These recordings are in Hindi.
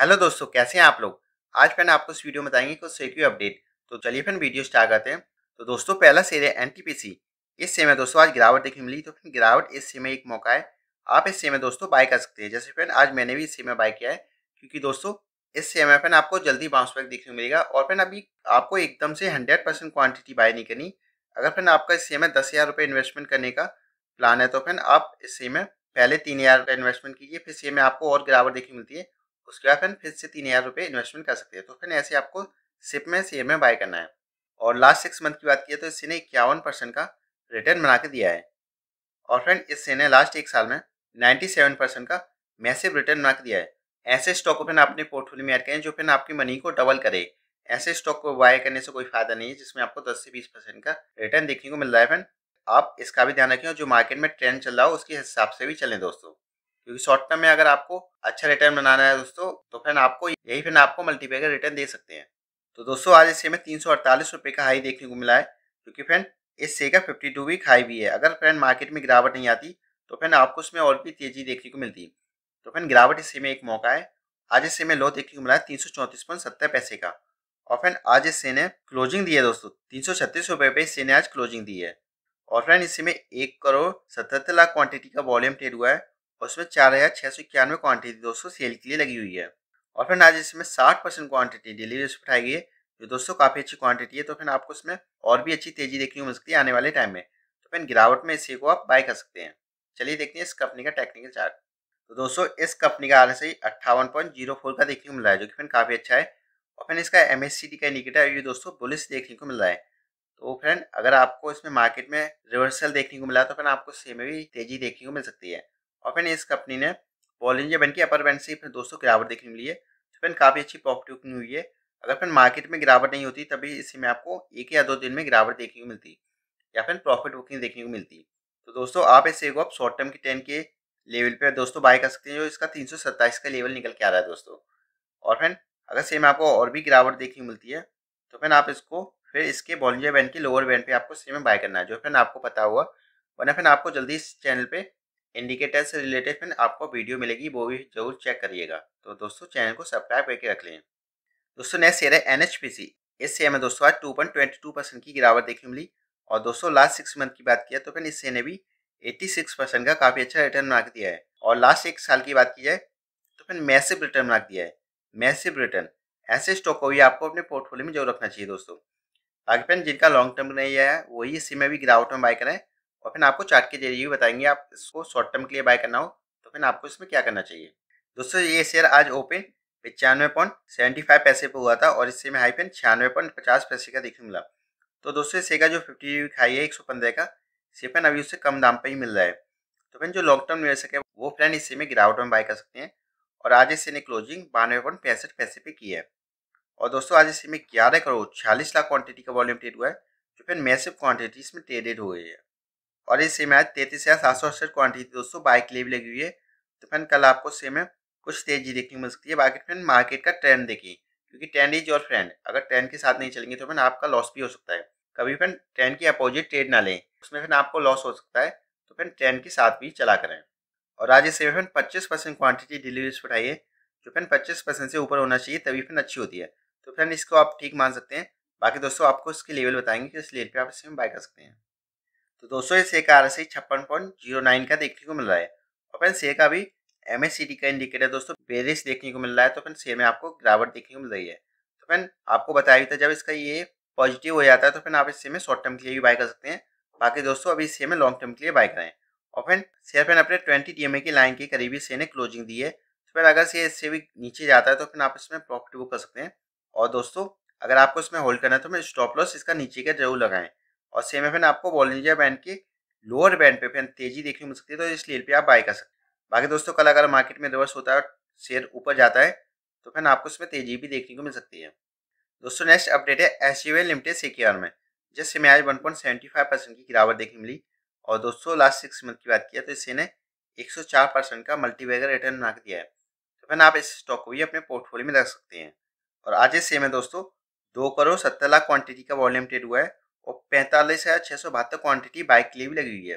हेलो दोस्तों कैसे हैं आप लोग आज मैंने आपको इस वीडियो में बताएंगे कुछ सेक्यू अपडेट तो चलिए फिर वीडियो स्टार्ट करते हैं तो दोस्तों पहला शेयर है एनटीपीसी इस शेयर में दोस्तों आज गिरावट देखने मिली तो फिर गिरावट इस शेयर में एक मौका है आप इस शेयर में दोस्तों बाय कर सकते हैं जैसे फिर आज मैंने भी इस शेयर में बाय किया है क्योंकि दोस्तों इस शेयर में फिर आपको जल्दी बाउंस बैक देखने मिलेगा और फिर अभी आपको एकदम से हंड्रेड परसेंट क्वान्टिटी बाय नहीं करनी अगर फिर आपका इस शेयर में दस हज़ार रुपये इन्वेस्टमेंट करने का प्लान है तो फिर आप इस शेयर में पहले तीन हज़ार रुपये इन्वेस्टमेंट कीजिए फिर सेम में आपको और गिरावट देखने मिलती है उसके बाद फिर फिर से तीन हज़ार रुपये इन्वेस्टमेंट कर सकते हैं तो फिर ऐसे आपको सिप में सी में बाय करना है और लास्ट सिक्स मंथ की बात की तो इससे ने इक्यावन परसेंट का रिटर्न बना के दिया है और फ्रेंड इससे ने लास्ट एक साल में नाइन्टी सेवन परसेंट का मैसेव रिटर्न बना के दिया है ऐसे स्टॉक को फिर अपने पोर्टफोलियो में ऐड करें जो फिर आपकी मनी को डबल करे ऐसे स्टॉक को बाय करने से कोई फायदा नहीं है जिसमें आपको दस से बीस परसेंट का रिटर्न देखने को मिल रहा है फ्रेंड आप इसका भी ध्यान रखें जो मार्केट में ट्रेंड चल रहा हो उसके हिसाब से भी चलें दोस्तों क्योंकि शॉर्ट टर्म में अगर आपको अच्छा रिटर्न बनाना है दोस्तों तो फिर आपको यही फिर आपको का रिटर्न दे सकते हैं तो दोस्तों आज इस में तीन सौ अड़तालीस रुपये का हाई देखने को मिला है क्योंकि फ्रेंड इस से का फिफ्टी टू वीक हाई भी है अगर फ्रेंड मार्केट में गिरावट नहीं आती तो फ्रेंड आपको उसमें और भी तेजी देखने को मिलती तो फ्रेंड गिरावट इस में एक मौका है आज इस में लो देखने को मिला है तीन सौ चौंतीस पॉइंट सत्तर पैसे का और फ्रेंड आज इस ने क्लोजिंग दी है दोस्तों तीन सौ छत्तीस रुपये पे इससे ने आज क्लोजिंग दी है और फ्रेंड इसमें में एक करोड़ सतहत्तर लाख क्वांटिटी का वॉल्यूम ट्रेड हुआ है और उसमें चार हज़ार छः सौ इक्यानवे क्वान्टिटी दोस्तों सेल के लिए लगी हुई है और फिर आज इसमें साठ परसेंट क्वान्टिटी डिलीवरी से उठाई गई है जो दोस्तों काफ़ी अच्छी क्वांटिटी है तो फिर आपको उसमें और भी अच्छी तेज़ी देखने को मिल सकती है आने वाले टाइम में तो फिर गिरावट में इसी को आप बाय कर सकते हैं चलिए देखते हैं इस कंपनी का टेक्निकल चार्ट तो दोस्तों इस कंपनी का आर एस आई अट्ठावन पॉइंट जीरो फोर का देखने को मिल रहा है जो कि फिर काफ़ी अच्छा है और फिर इसका एम एस सी डी का इंडिकेटर ये दोस्तों बुलिस देखने को मिल रहा है तो फ्रेंड अगर आपको इसमें मार्केट में रिवर्सल देखने को मिला तो फिर आपको सेम में भी तेज़ी देखने को मिल सकती है और फिर इस कंपनी ने पॉलिंजर बैंड की अपर बैंड से फिर दोस्तों गिरावट देखने मिली है तो फिर काफ़ी अच्छी प्रॉफिट बुकिंग हुई है अगर फिर मार्केट में गिरावट नहीं होती तभी इसी में आपको एक या दो दिन में गिरावट देखने को मिलती या फिर प्रॉफिट बुकिंग देखने को मिलती तो दोस्तों आप इसे को आप शॉर्ट टर्म के टेन के लेवल पर दोस्तों बाय कर सकते हैं जो इसका तीन का लेवल निकल के आ रहा है दोस्तों और फिर अगर सेम आपको और भी गिरावट देखने को मिलती है तो फिर आप इसको फिर इसके बॉलिंजर बैंड के लोअर बैंड पे आपको सेम बाय करना है जो फिर आपको पता हुआ वरना फिर आपको जल्दी इस चैनल पे इंडिकेटर से रिलेटेड फ्रेंड आपको वीडियो मिलेगी वो भी जरूर चेक करिएगा तो दोस्तों चैनल को सब्सक्राइब करके रख लें दोस्तों नेक्स्ट शेयर है एन इस शेयर में दोस्तों आज two point twenty two percent की गिरावट देखने मिली और दोस्तों लास्ट सिक्स मंथ की बात किया तो फिर इस शेयर ने भी एट्टी सिक्स परसेंट का काफ़ी अच्छा रिटर्न मार्क दिया है और लास्ट एक साल की बात की जाए तो फिर मैसिव रिटर्न मार्क दिया है मैसिव रिटर्न ऐसे स्टॉक को भी आपको अपने पोर्टफोलियो में जरूर रखना चाहिए दोस्तों बाकी फिर जिनका लॉन्ग टर्म नहीं आया वही इसी में भी गिरावट में बाय करें और फिर आपको चार्ट के जरिए भी बताएंगे आप इसको शॉर्ट टर्म के लिए बाय करना हो तो फिर आपको इसमें क्या करना चाहिए दोस्तों ये शेयर आज ओपन पचानवे पॉइंट सेवेंटी फाइव पैसे पर हुआ था और इससे में हाई पेन छियानवे पॉइंट पचास पैसे का देखने मिला तो दोस्तों इसे का जो फिफ्टी वीक हाई है एक सौ पंद्रह का सेपन अभी उससे कम दाम पर ही मिल रहा है तो फिर जो लॉन्ग टर्म निवेशक है वो फ्रेंड इससे में गिरावट में बाय कर सकते हैं और आज इससे ने क्लोजिंग बानवे पॉइंट पैंसठ पैसे पर की है और दोस्तों आज इससे में ग्यारह करोड़ छियालीस लाख क्वान्टिटी का वॉल्यूम ट्रेड हुआ है जो फिर मैसिव क्वान्टिटी इसमें ट्रेडेड हुए है और इस सिम आज तैतीस हज़ार सात सौ अड़सठ क्वान्टिटी थी दोस्तों बाइक के लिए भी लगी हुई है तो फ्रेंड कल आपको सेम है कुछ तेजी देखने को मिल सकती है बाकी फ्रेंड मार्केट का ट्रेंड देखिए क्योंकि ट्रेंड इज योर फ्रेंड अगर ट्रेंड के साथ नहीं चलेंगे तो फ्रेंड आपका लॉस भी हो सकता है कभी फ्रेंड ट्रेंड की अपोजिट ट्रेड ना लें उसमें फ्रेंड आपको लॉस हो सकता है तो फ्रेंड ट्रेंड के साथ भी चला करें और आज इससे फ्रेंड पच्चीस परसेंट क्वान्टिटी डिलीवरी बढ़ाइए जो फ्रेंड पच्चीस परसेंट से ऊपर होना चाहिए तभी फ्रेंड अच्छी होती है तो फ्रेंड इसको आप ठीक मान सकते हैं बाकी दोस्तों आपको इसके लेवल बताएंगे कि इस लेवल पर आप इसमें बाय कर सकते हैं तो दोस्तों ये से का आर एस छप्पन पॉइंट जीरो नाइन का देखने को मिल रहा है और फिर से का भी एम एस सी डी का इंडिकेटर दोस्तों बेरिस देखने को मिल रहा है तो फिर से में आपको गिरावट देखने को मिल रही है तो फिर आपको बताया था जब इसका ये पॉजिटिव हो जाता है तो फिर आप इससे में शॉर्ट टर्म के लिए भी बाय कर सकते हैं बाकी दोस्तों अभी इससे में लॉन्ग टर्म के लिए बाय करें और फिर शेयर फैन अपने ट्वेंटी ए की लाइन के करीबी से ने क्लोजिंग दी है तो फिर अगर से इससे भी नीचे जाता है तो फिर आप इसमें प्रॉफिट बुक कर सकते हैं और दोस्तों अगर आपको इसमें होल्ड करना है तो फिर स्टॉप लॉस इसका नीचे का जरूर लगाएं और सेम फिर आपको बॉलिंजिया बैंड के लोअर बैंड पे फिर तेजी देखने मिल सकती है तो इस लेल पे आप बाय कर सकते हैं बाकी दोस्तों कल अगर मार्केट में रिवर्स होता है शेयर ऊपर जाता है तो फिर आपको इसमें तेजी भी देखने को मिल सकती है दोस्तों नेक्स्ट अपडेट है एस लिमिटेड सिक्योर में जिससे में आज 1.75 परसेंट की गिरावट देखने मिली और दोस्तों लास्ट सिक्स मंथ की बात किया तो इससे ने चार परसेंट का मल्टीवेगर रिटर्न बना दिया है तो फिर आप इस स्टॉक को भी अपने पोर्टफोलियो में रख सकते हैं और आज इस सेम है दोस्तों दो करोड़ सत्तर लाख क्वान्टिटी का वॉल्यूम ट्रेड हुआ है और पैंतालीस हज़ार छः सौ बहत्तर क्वान्टिटी बाइक के लिए भी लगी हुई है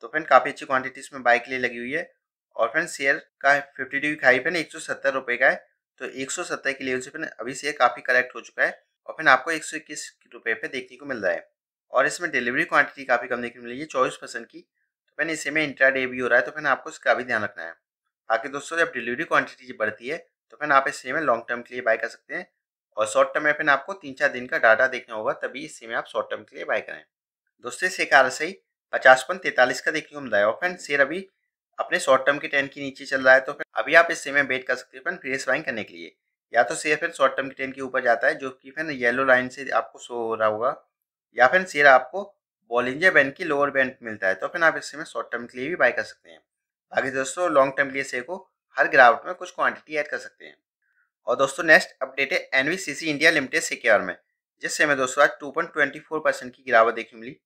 तो फ्रेंड काफ़ी अच्छी क्वान्टिटी इसमें बाइक के लिए लगी हुई है और फ्रेंड शेयर का फिफ्टी डिग्री खाई फ्रेंड एक सौ सत्तर रुपये का है तो एक सौ सत्तर के लेवल से फिर अभी शेयर काफ़ी करेक्ट हो चुका है और फिर आपको एक सौ इक्कीस रुपये पर देखने को मिल रहा है और इसमें डिलीवरी क्वांटिटी काफ़ी कम देखने को मिली है चौबीस परसेंट की तो फिर इसी में इंट्रा डे भी हो रहा है तो फिर आपको इसका भी ध्यान रखना है बाकी दोस्तों जब डिलीवरी क्वांटिटी बढ़ती है तो फिर आप इस में लॉन्ग टर्म के लिए बाय कर सकते हैं और शॉर्ट टर्म एफ आपको तीन चार दिन का डाटा देखना होगा तभी इस सीमें आप शॉर्ट टर्म के लिए बाय करें दोस्तों से कार से ही पचासपन तैतालीस का देखने को मिला है और फ्रेंड शेयर अभी अपने शॉर्ट टर्म के टेन के नीचे चल रहा है तो फिर अभी आप इस में वेट कर सकते हैं फ्रेंड फ्रेश बाइंग करने के लिए या तो शेयर फिर शॉर्ट टर्म के टेन के ऊपर जाता है जो कि फिर येलो लाइन से आपको शो हो रहा होगा या फिर शेयर आपको बॉलिंजर बैंड की लोअर बैंड मिलता है तो फिर आप इस में शॉर्ट टर्म के लिए भी बाय कर सकते हैं बाकी दोस्तों लॉन्ग टर्म के लिए शेयर को हर गिरावट में कुछ क्वान्टिटी ऐड कर सकते हैं और दोस्तों नेक्स्ट अपडेट है एन इंडिया लिमिटेड सिक्योर में जिससे हमें दोस्तों आज टू परसेंट की गिरावट देखने मिली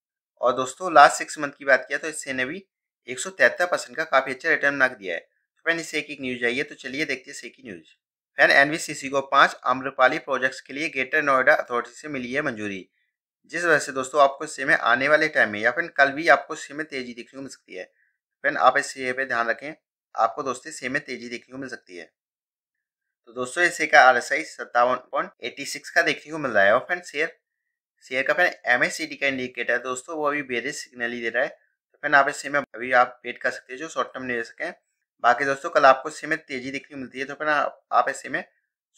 और दोस्तों लास्ट सिक्स मंथ की बात किया तो इससे ने भी एक परसेंट का काफ़ी अच्छा रिटर्न नक दिया है तो फैन इसे एक एक न्यूज़ आई है तो चलिए देखते हैं सेकी न्यूज़ फैन एन को पाँच आम्रपाली प्रोजेक्ट्स के लिए ग्रेटर नोएडा अथॉरिटी से मिली है मंजूरी जिस वजह से दोस्तों आपको इससे में आने वाले टाइम में या फिर कल भी आपको इससे में तेज़ी देखने को मिल सकती है फैन आप इस पे ध्यान रखें आपको दोस्तों इससे में तेज़ी देखने को मिल सकती है तो दोस्तों इसे का आर एस आई सत्तावन पॉइंट एटी सिक्स का देखने को मिल रहा है और फ्रेंड शेयर शेयर का friend M S C D का इंडिकेटर है दोस्तों वो अभी बेरिस सिग्नल ही दे रहा है तो फ्रेंड आप इस में अभी आप वेट कर सकते हैं जो शॉर्ट टर्म ले सकें बाकी दोस्तों कल आपको इससे में तेजी देखने को मिलती है तो फिर आप इससे में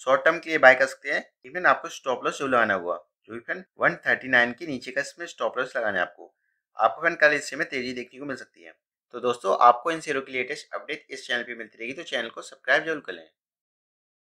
शॉर्ट टर्म के लिए बाय कर सकते हैं इवन आपको स्टॉप लॉस जो लगाना हुआ जो भी फ्रेंड वन थर्टी नाइन के नीचे का इसमें स्टॉप लॉस लगाना है आपको आपको फ्रेंड कल इससे में तेजी देखने को मिल सकती है तो दोस्तों आपको इन शेयरों की लेटेस्ट अपडेट इस चैनल पर मिलती रहेगी तो चैनल को सब्सक्राइब जरूर कर लें